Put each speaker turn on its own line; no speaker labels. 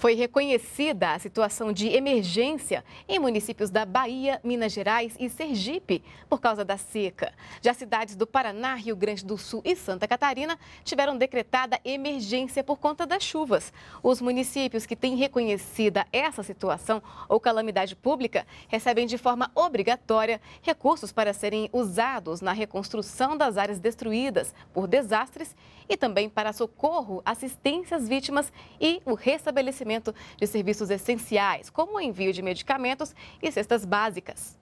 Foi reconhecida a situação de emergência em municípios da Bahia, Minas Gerais e Sergipe por causa da seca. Já cidades do Paraná, Rio Grande do Sul e Santa Catarina tiveram decretada emergência por conta das chuvas. Os municípios que têm reconhecida essa situação ou calamidade pública recebem de forma obrigatória recursos para serem usados na reconstrução das áreas destruídas por desastres e também para socorro, assistência às vítimas e o restabelecimento de serviços essenciais, como o envio de medicamentos e cestas básicas.